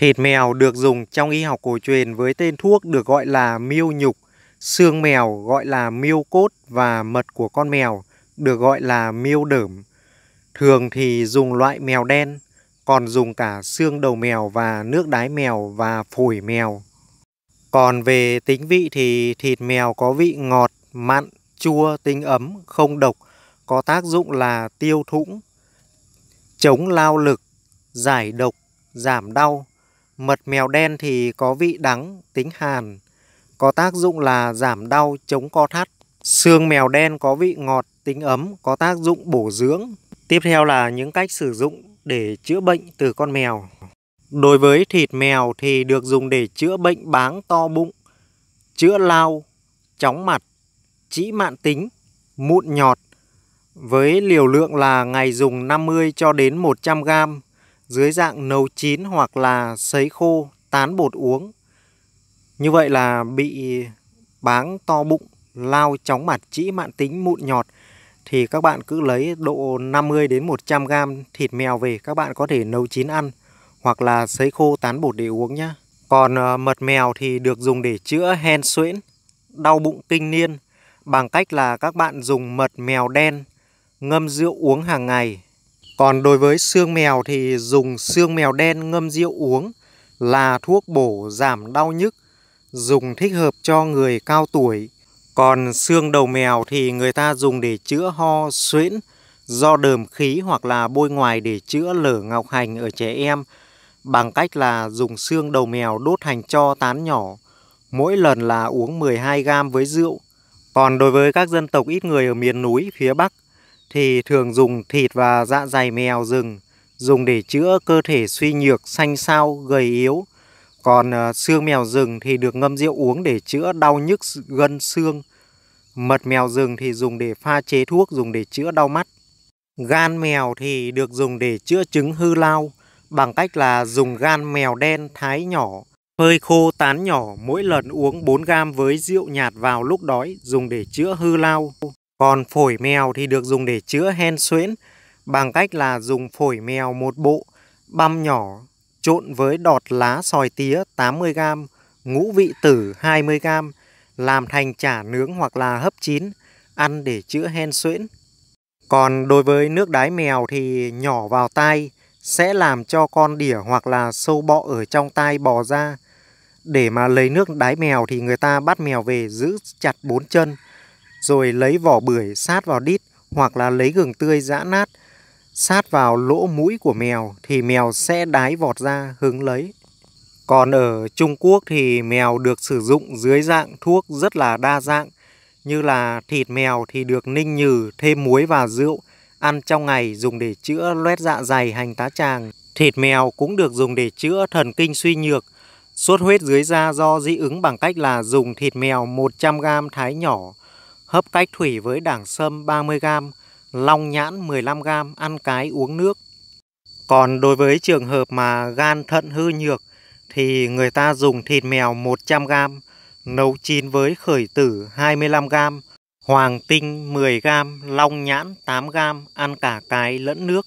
Thịt mèo được dùng trong y học cổ truyền với tên thuốc được gọi là miêu nhục, xương mèo gọi là miêu cốt và mật của con mèo được gọi là miêu đởm. Thường thì dùng loại mèo đen, còn dùng cả xương đầu mèo và nước đái mèo và phổi mèo. Còn về tính vị thì thịt mèo có vị ngọt, mặn, chua, tinh ấm, không độc, có tác dụng là tiêu thũng, chống lao lực, giải độc, giảm đau, Mật mèo đen thì có vị đắng, tính hàn, có tác dụng là giảm đau, chống co thắt. Xương mèo đen có vị ngọt, tính ấm, có tác dụng bổ dưỡng. Tiếp theo là những cách sử dụng để chữa bệnh từ con mèo. Đối với thịt mèo thì được dùng để chữa bệnh báng to bụng, chữa lao, chóng mặt, trĩ mạn tính, mụn nhọt với liều lượng là ngày dùng 50 cho đến 100 gram dưới dạng nấu chín hoặc là sấy khô tán bột uống. Như vậy là bị báng to bụng, lao chóng mặt trĩ mạn tính mụn nhọt thì các bạn cứ lấy độ 50 đến 100 g thịt mèo về các bạn có thể nấu chín ăn hoặc là sấy khô tán bột để uống nhá. Còn ờ, mật mèo thì được dùng để chữa hen suyễn, đau bụng kinh niên bằng cách là các bạn dùng mật mèo đen ngâm rượu uống hàng ngày còn đối với xương mèo thì dùng xương mèo đen ngâm rượu uống là thuốc bổ giảm đau nhức, dùng thích hợp cho người cao tuổi. Còn xương đầu mèo thì người ta dùng để chữa ho, suyễn, do đờm khí hoặc là bôi ngoài để chữa lở ngọc hành ở trẻ em bằng cách là dùng xương đầu mèo đốt hành cho tán nhỏ, mỗi lần là uống 12 gam với rượu. Còn đối với các dân tộc ít người ở miền núi phía Bắc thì thường dùng thịt và dạ dày mèo rừng dùng để chữa cơ thể suy nhược, xanh xao, gầy yếu. Còn ờ, xương mèo rừng thì được ngâm rượu uống để chữa đau nhức gân xương. Mật mèo rừng thì dùng để pha chế thuốc dùng để chữa đau mắt. Gan mèo thì được dùng để chữa chứng hư lao bằng cách là dùng gan mèo đen thái nhỏ, phơi khô tán nhỏ mỗi lần uống 4 gam với rượu nhạt vào lúc đói dùng để chữa hư lao. Còn phổi mèo thì được dùng để chữa hen suyễn bằng cách là dùng phổi mèo một bộ băm nhỏ trộn với đọt lá sòi tía 80g, ngũ vị tử 20g làm thành chả nướng hoặc là hấp chín ăn để chữa hen suyễn. Còn đối với nước đái mèo thì nhỏ vào tai sẽ làm cho con đỉa hoặc là sâu bọ ở trong tai bò ra. Để mà lấy nước đái mèo thì người ta bắt mèo về giữ chặt bốn chân rồi lấy vỏ bưởi sát vào đít hoặc là lấy gừng tươi giã nát sát vào lỗ mũi của mèo thì mèo sẽ đái vọt ra hứng lấy. Còn ở Trung Quốc thì mèo được sử dụng dưới dạng thuốc rất là đa dạng như là thịt mèo thì được ninh nhừ thêm muối và rượu ăn trong ngày dùng để chữa loét dạ dày hành tá tràng. Thịt mèo cũng được dùng để chữa thần kinh suy nhược, sốt huyết dưới da do dị ứng bằng cách là dùng thịt mèo 100g thái nhỏ hấp cách thủy với đảng sâm 30g, long nhãn 15g, ăn cái uống nước. Còn đối với trường hợp mà gan thận hư nhược thì người ta dùng thịt mèo 100g, nấu chín với khởi tử 25g, hoàng tinh 10g, long nhãn 8g, ăn cả cái lẫn nước.